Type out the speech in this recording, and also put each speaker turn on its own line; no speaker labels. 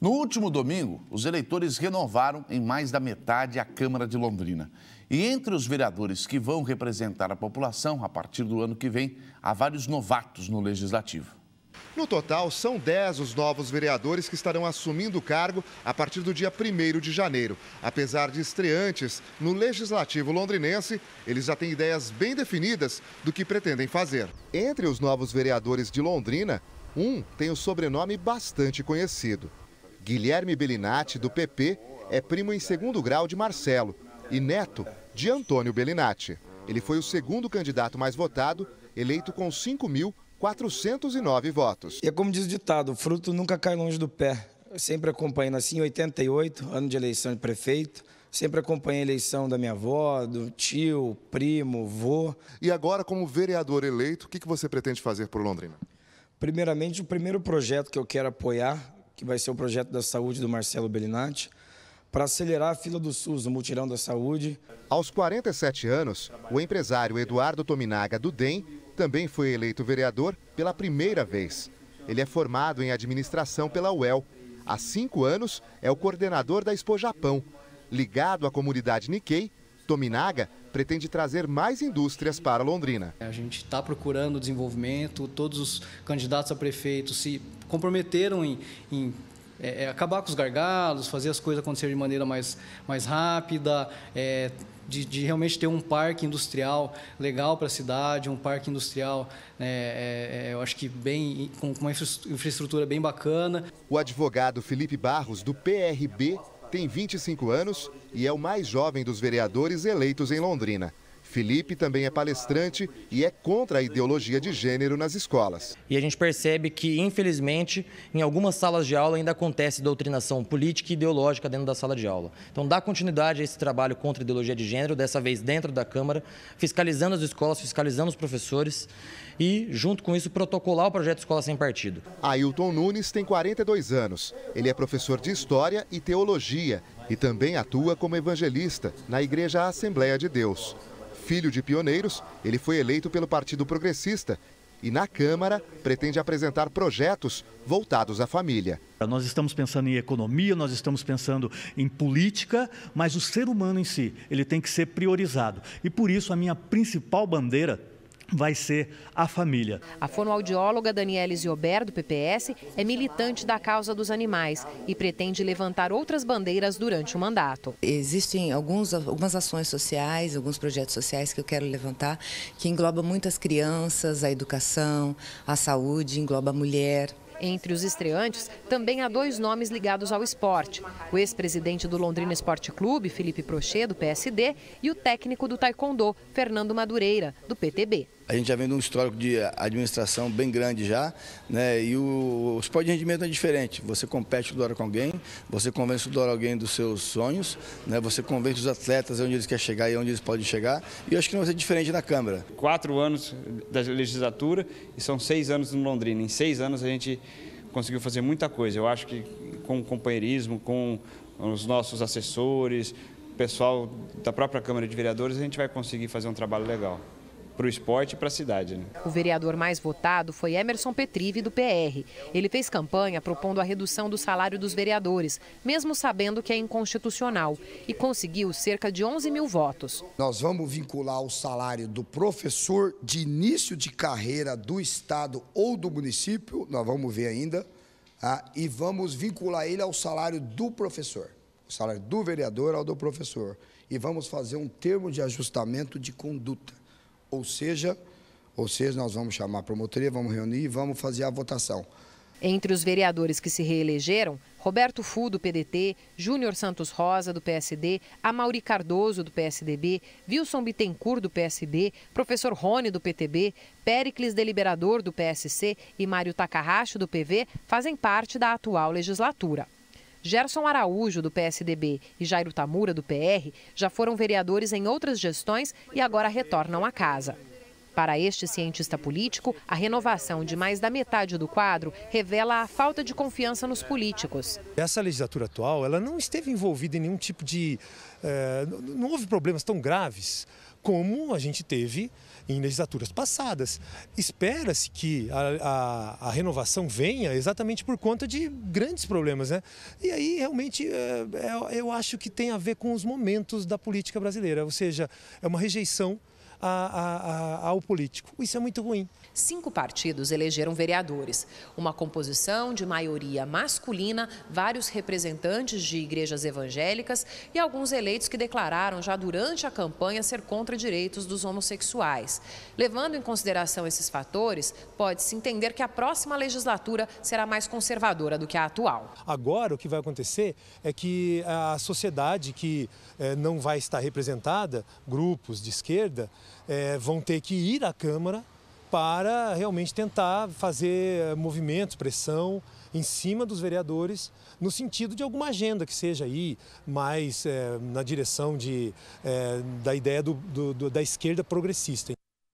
No último domingo, os eleitores renovaram em mais da metade a Câmara de Londrina. E entre os vereadores que vão representar a população a partir do ano que vem, há vários novatos no Legislativo. No total, são 10 os novos vereadores que estarão assumindo o cargo a partir do dia 1 de janeiro. Apesar de estreantes no Legislativo londrinense, eles já têm ideias bem definidas do que pretendem fazer. Entre os novos vereadores de Londrina, um tem o sobrenome bastante conhecido. Guilherme Bellinati, do PP, é primo em segundo grau de Marcelo e neto de Antônio Bellinati. Ele foi o segundo candidato mais votado, eleito com 5.409 votos. E é como diz o ditado, o fruto nunca cai longe do pé. Eu sempre acompanhando assim, 88, ano de eleição de prefeito, sempre acompanhei a eleição da minha avó, do tio, primo, vô. E agora, como vereador eleito, o que você pretende fazer por Londrina? Primeiramente, o primeiro projeto que eu quero apoiar que vai ser o projeto da saúde do Marcelo Bellinati, para acelerar a fila do SUS, o mutirão da saúde. Aos 47 anos, o empresário Eduardo Tominaga do DEM também foi eleito vereador pela primeira vez. Ele é formado em administração pela UEL. Há cinco anos é o coordenador da Expo Japão. Ligado à comunidade Nikkei, Tominaga pretende trazer mais indústrias para Londrina.
É, a gente está procurando
desenvolvimento, todos os candidatos a prefeito se comprometeram em, em é, é, acabar com os gargalos, fazer as coisas acontecerem de maneira mais, mais rápida, é, de, de, realmente ter um parque industrial legal para a cidade, um parque industrial, né, é, é, eu acho que bem com uma infraestrutura bem bacana. O advogado Felipe Barros, do PRB, tem 25 anos e é o mais jovem dos vereadores eleitos em Londrina. Felipe também é palestrante e é contra a ideologia de gênero nas escolas.
E a gente percebe que, infelizmente, em algumas salas de aula ainda acontece doutrinação política e ideológica dentro da sala de aula. Então, dá continuidade a esse trabalho contra a ideologia de gênero, dessa vez dentro da Câmara, fiscalizando as escolas, fiscalizando os professores e, junto com isso, protocolar o projeto Escola Sem Partido. Ailton Nunes tem 42 anos. Ele é
professor de História e Teologia e também atua como evangelista na Igreja Assembleia de Deus. Filho de pioneiros, ele foi eleito pelo Partido Progressista e na Câmara pretende apresentar projetos voltados à família. Nós estamos pensando em economia, nós estamos pensando em política, mas o ser humano em si, ele tem que ser priorizado. E por isso a minha principal bandeira vai ser a família.
A fonoaudióloga Daniela Ziober, do PPS, é militante da causa dos animais e pretende levantar outras bandeiras durante o mandato. Existem alguns, algumas ações sociais, alguns projetos sociais que eu quero levantar, que engloba muitas crianças, a educação, a saúde, engloba a mulher. Entre os estreantes, também há dois nomes ligados ao esporte: o ex-presidente do Londrina Esporte Clube, Felipe Prochê, do PSD, e o técnico do Taekwondo, Fernando Madureira, do PTB
a gente já vem de um histórico de administração bem grande já, né? E o, o esporte de rendimento é diferente. Você compete toda hora com alguém, você convence toda hora alguém dos seus sonhos, né? Você convence os atletas onde eles querem chegar e onde eles podem chegar. E eu acho que não vai ser diferente na Câmara. Quatro anos da legislatura e são seis anos no Londrina. Em seis anos a gente conseguiu fazer muita coisa. Eu acho que com o companheirismo, com os nossos assessores, pessoal da própria Câmara de Vereadores, a gente vai conseguir fazer um trabalho legal para o esporte e para a cidade. Né?
O vereador mais votado foi Emerson Petrive, do PR. Ele fez campanha propondo a redução do salário dos vereadores, mesmo sabendo que é inconstitucional, e conseguiu cerca de 11 mil
votos. Nós vamos vincular o salário do professor de início de carreira do Estado ou do município, nós vamos ver ainda, ah, e vamos vincular ele ao salário do professor, o salário do vereador ao do professor. E vamos fazer um termo de ajustamento de conduta. Ou seja, ou seja, nós vamos chamar a
promotoria, vamos reunir e vamos fazer a votação. Entre os vereadores que se reelegeram, Roberto Fu, do PDT, Júnior Santos Rosa, do PSD, Amauri Cardoso, do PSDB, Wilson Bittencourt, do PSB, Professor Rony, do PTB, Pericles Deliberador, do PSC e Mário Takahashi, do PV, fazem parte da atual legislatura. Gerson Araújo, do PSDB, e Jairo Tamura, do PR, já foram vereadores em outras gestões e agora retornam à casa. Para este cientista político, a renovação de mais da metade do quadro revela a falta de confiança nos políticos.
Essa legislatura atual, ela não esteve envolvida em nenhum tipo de... Eh, não houve problemas tão graves como a gente teve em legislaturas passadas. Espera-se que a, a, a, renovação venha exatamente por conta de grandes problemas, né? E aí, realmente, é, é, eu acho que tem a ver com os momentos da política brasileira, ou seja, é uma rejeição a, a, ao político. Isso é muito ruim. Cinco
partidos elegeram vereadores. Uma composição de maioria masculina, vários representantes de igrejas evangélicas e alguns eleitos que declararam já durante a campanha ser contra direitos dos homossexuais. Levando em consideração esses fatores, pode-se entender que a próxima legislatura será mais conservadora do que a atual.
Agora, o que vai acontecer é que a sociedade que eh, não vai estar representada, grupos de esquerda, é, vão ter que ir à Câmara para realmente tentar fazer eh, movimentos, pressão em cima dos vereadores, no sentido de alguma agenda que seja aí mais é, na direção de, é, da ideia do, do, do, da esquerda progressista.